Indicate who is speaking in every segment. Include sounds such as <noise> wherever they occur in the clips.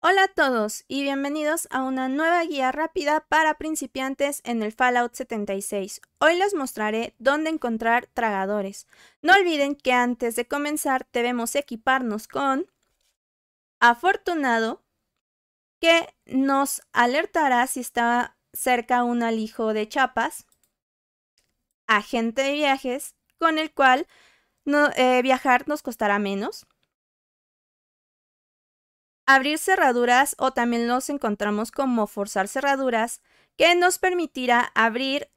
Speaker 1: Hola a todos y bienvenidos a una nueva guía rápida para principiantes en el Fallout 76. Hoy les mostraré dónde encontrar tragadores. No olviden que antes de comenzar debemos equiparnos con Afortunado, que nos alertará si está cerca un alijo de chapas, Agente de viajes, con el cual eh, viajar nos costará menos, abrir cerraduras o también nos encontramos como forzar cerraduras, que nos permitirá abrir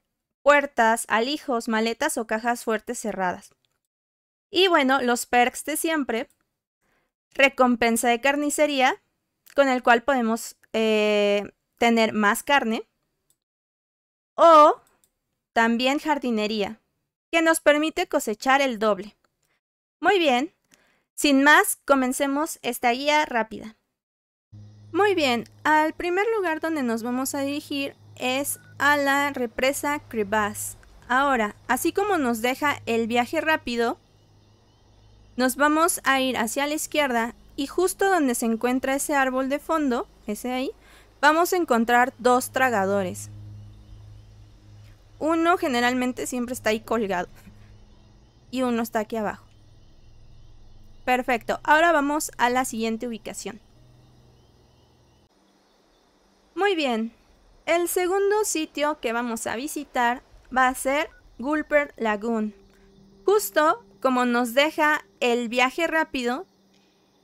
Speaker 1: puertas, alijos, maletas o cajas fuertes cerradas. Y bueno, los perks de siempre, recompensa de carnicería, con el cual podemos eh, tener más carne, o también jardinería, que nos permite cosechar el doble. Muy bien, sin más, comencemos esta guía rápida. Muy bien, al primer lugar donde nos vamos a dirigir es a la represa Cribas. Ahora, así como nos deja el viaje rápido, nos vamos a ir hacia la izquierda y justo donde se encuentra ese árbol de fondo, ese ahí, vamos a encontrar dos tragadores. Uno generalmente siempre está ahí colgado y uno está aquí abajo. Perfecto, ahora vamos a la siguiente ubicación. Muy bien, el segundo sitio que vamos a visitar va a ser Gulper Lagoon. Justo como nos deja el viaje rápido,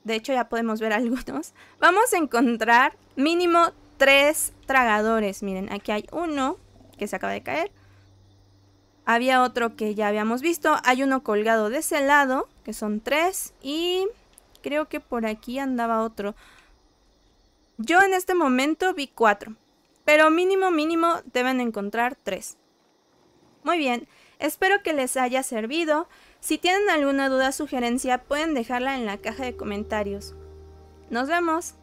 Speaker 1: de hecho ya podemos ver <laughs> algunos, vamos a encontrar mínimo tres tragadores. Miren, aquí hay uno que se acaba de caer. Había otro que ya habíamos visto. Hay uno colgado de ese lado, que son tres. Y creo que por aquí andaba otro. Yo en este momento vi cuatro, pero mínimo mínimo deben encontrar tres. Muy bien, espero que les haya servido. Si tienen alguna duda o sugerencia pueden dejarla en la caja de comentarios. Nos vemos.